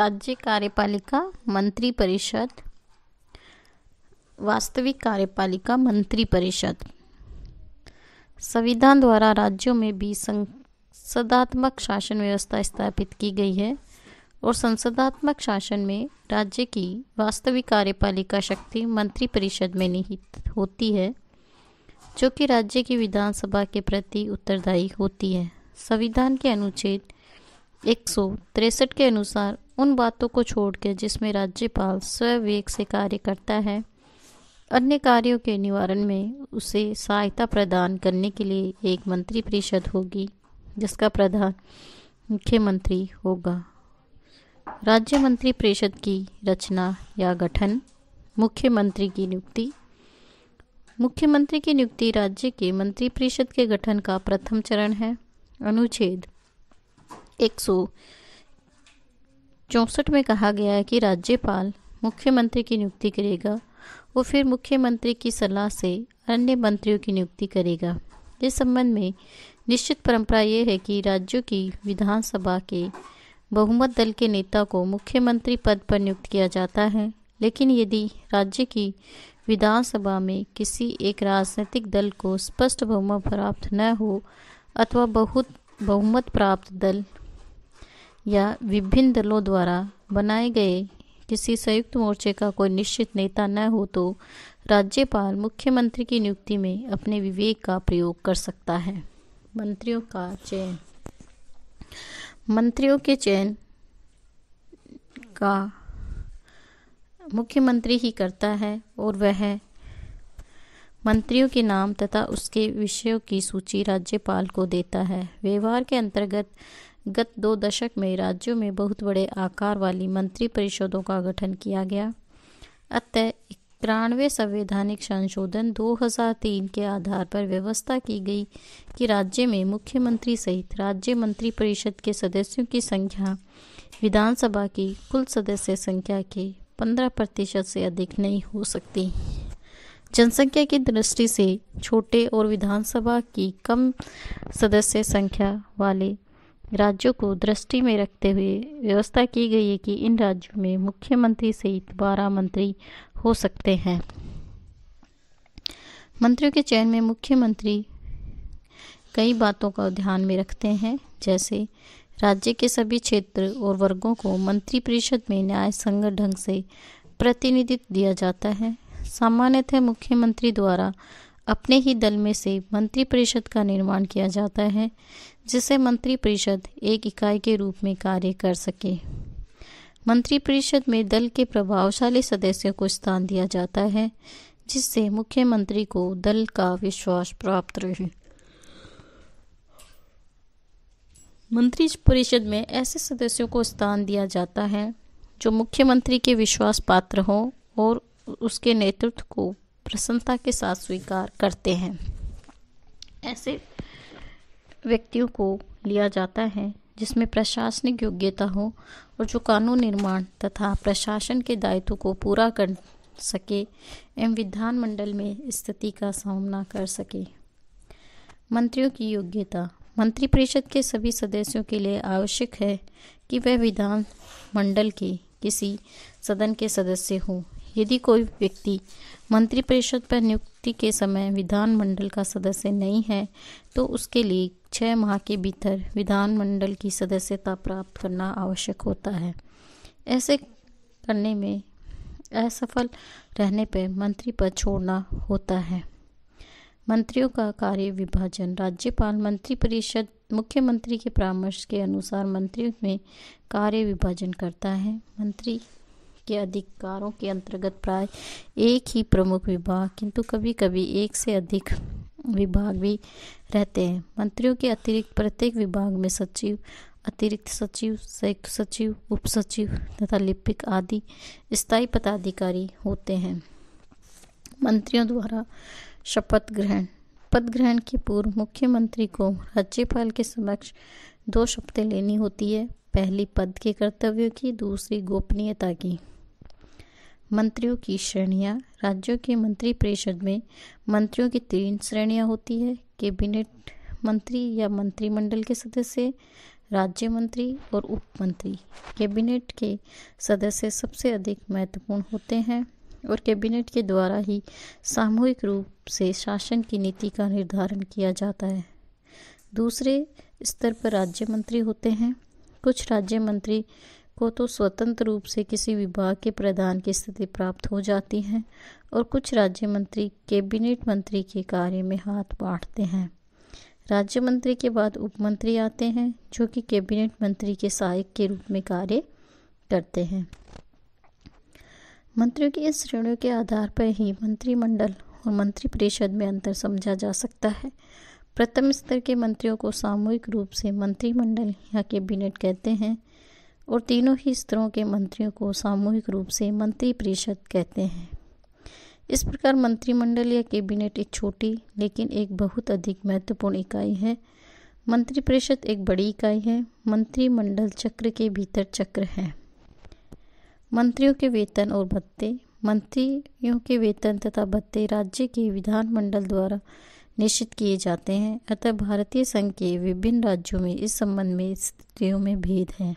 राज्य कार्यपालिका मंत्री परिषद वास्तविक कार्यपालिका मंत्री परिषद संविधान द्वारा राज्यों में भी संसदात्मक शासन व्यवस्था स्थापित की गई है और संसदात्मक शासन में राज्य की वास्तविक कार्यपालिका शक्ति मंत्री परिषद में निहित होती है जो कि राज्य की विधानसभा के प्रति उत्तरदायी होती है संविधान के अनुच्छेद एक के अनुसार उन बातों को छोड़कर जिसमें राज्यपाल स्वविवेक से कार्य करता है अन्य कार्यों के निवारण में उसे सहायता प्रदान करने के लिए एक मंत्री परिषद होगी जिसका प्रधान मुख्यमंत्री होगा राज्य मंत्री परिषद की रचना या गठन मुख्यमंत्री की नियुक्ति मुख्यमंत्री की नियुक्ति राज्य के मंत्री परिषद के गठन का प्रथम चरण है अनुच्छेद एक सौ चौंसठ में कहा गया है कि राज्यपाल मुख्यमंत्री की नियुक्ति करेगा वो फिर मुख्यमंत्री की सलाह से अन्य मंत्रियों की नियुक्ति करेगा इस संबंध में निश्चित परंपरा ये है कि राज्यों की विधानसभा के बहुमत दल के नेता को मुख्यमंत्री पद पर नियुक्त किया जाता है लेकिन यदि राज्य की विधानसभा में किसी एक राजनीतिक दल को स्पष्ट बहुमत प्राप्त न हो अथवा बहुत बहुमत प्राप्त दल या विभिन्न दलों द्वारा बनाए गए किसी संयुक्त मोर्चे का कोई निश्चित नेता न हो तो राज्यपाल मुख्यमंत्री की नियुक्ति में अपने विवेक का प्रयोग कर सकता है मंत्रियों का चयन मंत्रियों के चयन का मुख्यमंत्री ही करता है और वह मंत्रियों के नाम तथा उसके विषयों की सूची राज्यपाल को देता है व्यवहार के अंतर्गत गत दो दशक में राज्यों में बहुत बड़े आकार वाली मंत्री परिषदों का गठन किया गया अतः इक्यानवे संवैधानिक संशोधन 2003 के आधार पर व्यवस्था की गई कि राज्य में मुख्यमंत्री सहित राज्य मंत्री परिषद के सदस्यों की संख्या विधानसभा की कुल सदस्य संख्या के 15 प्रतिशत से अधिक नहीं हो सकती जनसंख्या की दृष्टि से छोटे और विधानसभा की कम सदस्य संख्या वाले राज्यों को दृष्टि में रखते हुए व्यवस्था की गई है कि इन राज्यों में मुख्यमंत्री सहित बारह मंत्री हो सकते हैं मंत्रियों के चयन में मुख्यमंत्री कई बातों का ध्यान में रखते हैं जैसे राज्य के सभी क्षेत्र और वर्गों को मंत्रिपरिषद में न्याय संगत ढंग से प्रतिनिधित्व दिया जाता है सामान्यतः मुख्यमंत्री द्वारा अपने ही दल में से मंत्रिपरिषद का निर्माण किया जाता है जिससे मंत्री परिषद एक इकाई के रूप में कार्य कर सके मंत्रिपरिषद में दल के प्रभावशाली सदस्यों को स्थान दिया जाता है जिससे मुख्यमंत्री को दल का विश्वास प्राप्त रहे मंत्री परिषद में ऐसे सदस्यों को स्थान दिया जाता है जो मुख्यमंत्री के विश्वास पात्र हों और उसके नेतृत्व को प्रसन्नता के साथ स्वीकार करते हैं ऐसे व्यक्तियों को लिया जाता है जिसमें प्रशासनिक योग्यता हो और जो कानून निर्माण तथा प्रशासन के दायित्व को पूरा कर सके एवं विधानमंडल में स्थिति का सामना कर सके मंत्रियों की योग्यता मंत्रिपरिषद के सभी सदस्यों के लिए आवश्यक है कि वह विधानमंडल के किसी सदन के सदस्य हों यदि कोई व्यक्ति मंत्रिपरिषद पर नियुक्ति के समय विधानमंडल का सदस्य नहीं है तो उसके लिए छः माह के भीतर विधानमंडल की सदस्यता प्राप्त करना आवश्यक होता है ऐसे करने में असफल रहने पर मंत्री पद छोड़ना होता है मंत्रियों का कार्य विभाजन राज्यपाल मंत्री परिषद मुख्यमंत्री के परामर्श के अनुसार मंत्रियों में कार्य विभाजन करता है मंत्री के अधिकारों के अंतर्गत प्राय एक ही प्रमुख विभाग किंतु कभी कभी एक से अधिक विभाग भी रहते हैं मंत्रियों के अतिरिक्त प्रत्येक विभाग में सचिव अतिरिक्त सचिव संयुक्त सचिव उप सचिव तथा लिपिक आदि स्थायी पदाधिकारी होते हैं मंत्रियों द्वारा शपथ ग्रहण पद ग्रहण के पूर्व मुख्यमंत्री को राज्यपाल के समक्ष दो शपथें लेनी होती है पहली पद के कर्तव्यों की दूसरी गोपनीयता की मंत्रियों की श्रेणियां राज्यों के मंत्री परिषद में मंत्रियों की तीन श्रेणियां होती है कैबिनेट मंत्री या मंत्रिमंडल के सदस्य राज्य मंत्री और उप मंत्री कैबिनेट के सदस्य सबसे अधिक महत्वपूर्ण होते हैं और कैबिनेट के द्वारा ही सामूहिक रूप से शासन की नीति का निर्धारण किया जाता है दूसरे स्तर पर राज्य मंत्री होते हैं कुछ राज्य मंत्री को तो स्वतंत्र रूप से किसी विभाग के प्रधान की स्थिति प्राप्त हो जाती है और कुछ राज्य मंत्री कैबिनेट मंत्री के कार्य में हाथ बांटते हैं राज्य मंत्री के बाद उप मंत्री आते हैं जो कि कैबिनेट मंत्री के सहायक के रूप में कार्य करते हैं मंत्रियों की इस श्रेणियों के आधार पर ही मंत्रिमंडल और मंत्रिपरिषद में अंतर समझा जा सकता है प्रथम स्तर के मंत्रियों को सामूहिक रूप से मंत्रिमंडल या कैबिनेट कहते हैं और तीनों ही स्तरों के मंत्रियों को सामूहिक रूप से मंत्री परिषद कहते हैं इस प्रकार मंत्रिमंडल या कैबिनेट एक छोटी लेकिन एक बहुत अधिक महत्वपूर्ण इकाई है मंत्रिपरिषद एक बड़ी इकाई है मंत्रिमंडल चक्र के भीतर चक्र है मंत्रियों के वेतन और भत्ते मंत्रियों के वेतन तथा भत्ते राज्य के विधानमंडल द्वारा निश्चित किए जाते हैं अतः भारतीय संघ के विभिन्न राज्यों में इस संबंध में स्थितियों में भेद है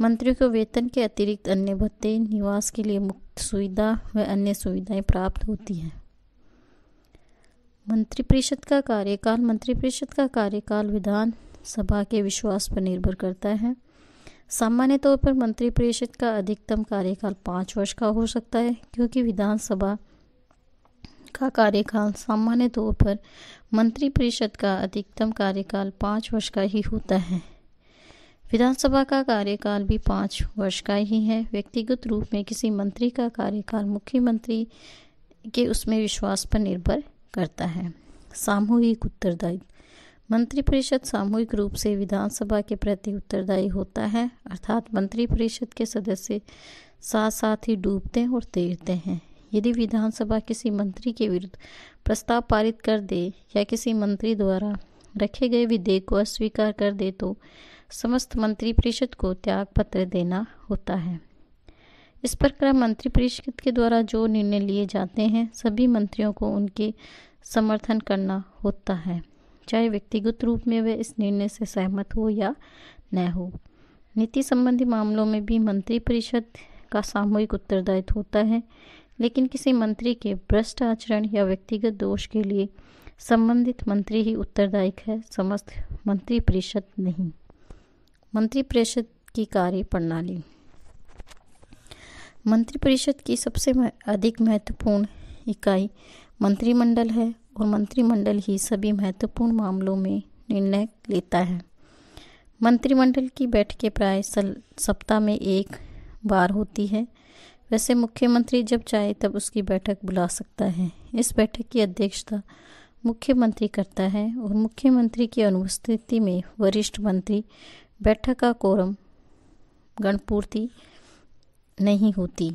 मंत्रियों को वेतन के अतिरिक्त अन्य भत्ते निवास के लिए मुक्त सुविधा व अन्य सुविधाएं प्राप्त होती हैं मंत्रिपरिषद का कार्यकाल मंत्रिपरिषद का कार्यकाल विधान सभा के विश्वास पर निर्भर करता है सामान्य तौर पर मंत्रिपरिषद का अधिकतम कार्यकाल पाँच वर्ष का हो सकता है क्योंकि विधानसभा का कार्यकाल सामान्य तौर पर मंत्रिपरिषद का अधिकतम कार्यकाल पाँच वर्ष का ही होता है विधानसभा का कार्यकाल भी पाँच वर्ष का ही है व्यक्तिगत रूप में किसी मंत्री का कार्यकाल मुख्यमंत्री के उसमें विश्वास पर निर्भर करता है सामूहिक उत्तरदायित्व मंत्रिपरिषद सामूहिक रूप से विधानसभा के प्रति उत्तरदायी होता है अर्थात मंत्रिपरिषद के सदस्य साथ साथ ही डूबते और तैरते हैं यदि विधानसभा किसी मंत्री के विरुद्ध प्रस्ताव पारित कर दे या किसी मंत्री द्वारा रखे गए विधेयक को अस्वीकार कर दे तो समस्त मंत्री परिषद को त्याग पत्र देना होता है इस प्रकार मंत्री परिषद के द्वारा जो निर्णय लिए जाते हैं सभी मंत्रियों को उनके समर्थन करना होता है चाहे व्यक्तिगत रूप में वे इस निर्णय से सहमत हो या न हो नीति संबंधी मामलों में भी मंत्री परिषद का सामूहिक उत्तरदायित्व होता है लेकिन किसी मंत्री के भ्रष्ट आचरण या व्यक्तिगत दोष के लिए संबंधित मंत्री ही उत्तरदायी है समस्त मंत्री परिषद नहीं मंत्री परिषद की कार्य प्रणाली मंत्री परिषद की सबसे अधिक महत्वपूर्ण इकाई मंत्रिमंडल है और मंत्रिमंडल ही सभी महत्वपूर्ण मामलों में निर्णय लेता है मंत्रिमंडल की बैठकें प्राय सप्ताह में एक बार होती है वैसे मुख्यमंत्री जब चाहे तब उसकी बैठक बुला सकता है इस बैठक की अध्यक्षता मुख्यमंत्री करता है और मुख्यमंत्री की अनुपस्थिति में वरिष्ठ मंत्री बैठक का कोरम गणपूर्ति नहीं होती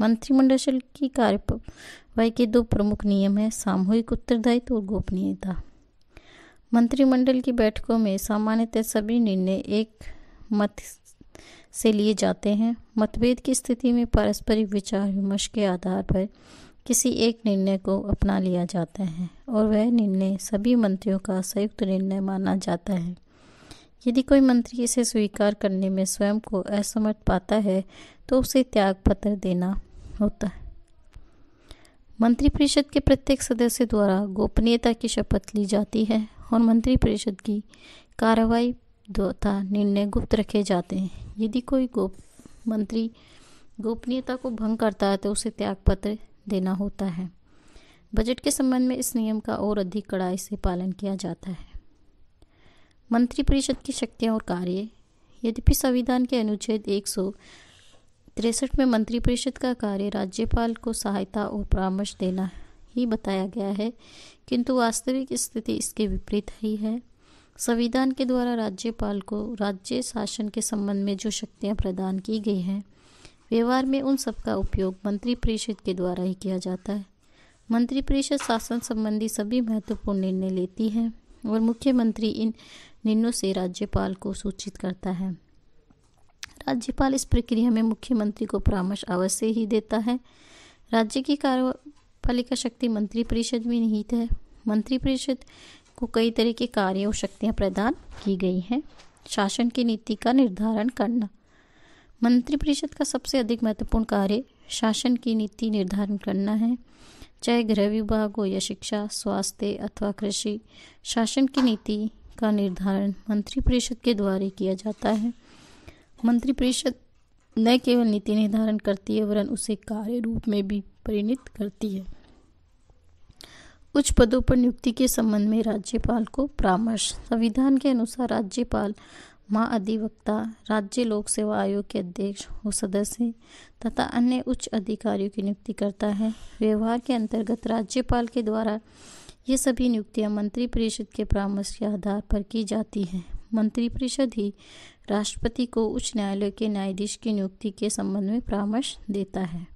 मंत्रिमंडल की कार्यवाही के दो प्रमुख नियम हैं सामूहिक उत्तरदायित्व और गोपनीयता मंत्रिमंडल की बैठकों में सामान्यतः सभी निर्णय एक मत से लिए जाते हैं मतभेद की स्थिति में पारस्परिक विचार विमर्श के आधार पर किसी एक निर्णय को अपना लिया जाता है और वह निर्णय सभी मंत्रियों का संयुक्त निर्णय माना जाता है यदि कोई मंत्री इसे स्वीकार करने में स्वयं को असमर्थ पाता है तो उसे त्याग पत्र देना होता है मंत्रिपरिषद के प्रत्येक सदस्य द्वारा गोपनीयता की शपथ ली जाती है और मंत्रिपरिषद की कार्रवाई तथा निर्णय गुप्त रखे जाते हैं यदि कोई गोप मंत्री गोपनीयता को भंग करता है तो उसे त्यागपत्र देना होता है बजट के संबंध में इस नियम का और अधिक कड़ाई से पालन किया जाता है मंत्रिपरिषद की शक्तियां और कार्य यद्यपि संविधान के अनुच्छेद एक सौ तिरसठ में मंत्रिपरिषद का कार्य राज्यपाल को सहायता और परामर्श देना ही बताया गया है किंतु वास्तविक स्थिति इसके विपरीत ही है संविधान के द्वारा राज्यपाल को राज्य शासन के संबंध में जो शक्तियाँ प्रदान की गई हैं व्यवहार में उन सब का उपयोग मंत्रिपरिषद के द्वारा ही किया जाता है मंत्रिपरिषद शासन संबंधी सभी महत्वपूर्ण निर्णय लेती है और मुख्यमंत्री इन निर्णयों से राज्यपाल को सूचित करता है राज्यपाल इस प्रक्रिया में मुख्यमंत्री को परामर्श अवश्य ही देता है राज्य की कार्यपालिका शक्ति मंत्रिपरिषद में निहित है मंत्रिपरिषद को कई तरह के कार्य और शक्तियाँ प्रदान की गई हैं शासन की नीति का निर्धारण करना मंत्रिपरिषद का सबसे अधिक महत्वपूर्ण कार्य शासन की नीति निर्धारण करना है चाहे गृह विभाग हो या शिक्षा स्वास्थ्य अथवा कृषि शासन की नीति का निर्धारण मंत्रिपरिषद के द्वारा किया जाता है मंत्रिपरिषद न केवल नीति निर्धारण करती है वरन उसे कार्य रूप में भी परिणित करती है उच्च पदों पर नियुक्ति के संबंध में राज्यपाल को परामर्श संविधान के अनुसार राज्यपाल अधिवक्ता राज्य लोक सेवा आयोग के अध्यक्ष व सदस्य तथा अन्य उच्च अधिकारियों की नियुक्ति करता है व्यवहार के अंतर्गत राज्यपाल के द्वारा ये सभी नियुक्तियां मंत्रिपरिषद के परामर्श के आधार पर की जाती हैं मंत्रिपरिषद ही राष्ट्रपति को उच्च न्यायालय के न्यायाधीश की नियुक्ति के संबंध में परामर्श देता है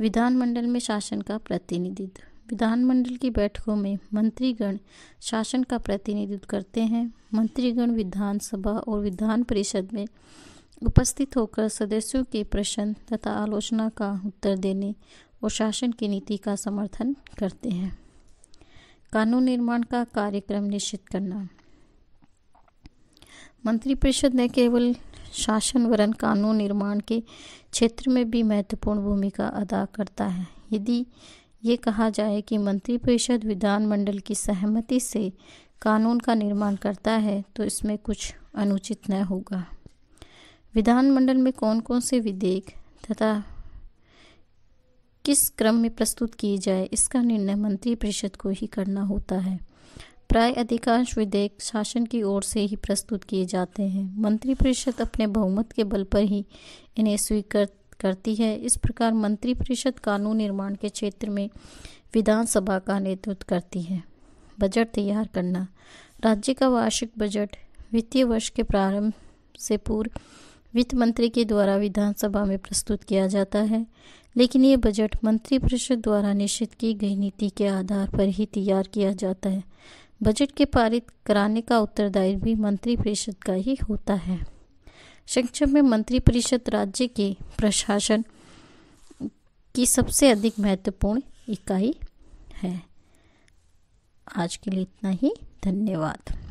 विधानमंडल में शासन का प्रतिनिधित्व विधानमंडल की बैठकों में मंत्रीगण शासन का प्रतिनिधित्व करते हैं मंत्रीगण विधानसभा और विधान परिषद में उपस्थित होकर सदस्यों के प्रश्न तथा आलोचना का उत्तर देने और शासन की नीति का समर्थन करते हैं कानून निर्माण का कार्यक्रम निश्चित करना मंत्रिपरिषद ने केवल शासन वरण कानून निर्माण के क्षेत्र में भी महत्वपूर्ण भूमिका अदा करता है यदि ये कहा जाए कि मंत्रिपरिषद विधानमंडल की सहमति से कानून का निर्माण करता है तो इसमें कुछ अनुचित न होगा विधानमंडल में कौन कौन से विधेयक तथा किस क्रम में प्रस्तुत किए जाए इसका निर्णय मंत्रिपरिषद को ही करना होता है प्राय अधिकांश विधेयक शासन की ओर से ही प्रस्तुत किए जाते हैं मंत्रिपरिषद अपने बहुमत के बल पर ही इन्हें स्वीकृत करती है इस प्रकार मंत्रिपरिषद कानून निर्माण के क्षेत्र में विधानसभा का नेतृत्व करती है बजट तैयार करना राज्य का वार्षिक बजट वित्तीय वर्ष के प्रारंभ से पूर्व वित्त मंत्री के द्वारा विधानसभा में प्रस्तुत किया जाता है लेकिन ये बजट मंत्रिपरिषद द्वारा निश्चित की गई नीति के आधार पर ही तैयार किया जाता है बजट के पारित कराने का उत्तरदायित्व भी मंत्रिपरिषद का ही होता है संक्षेप में मंत्रिपरिषद राज्य के प्रशासन की सबसे अधिक महत्वपूर्ण इकाई है आज के लिए इतना ही धन्यवाद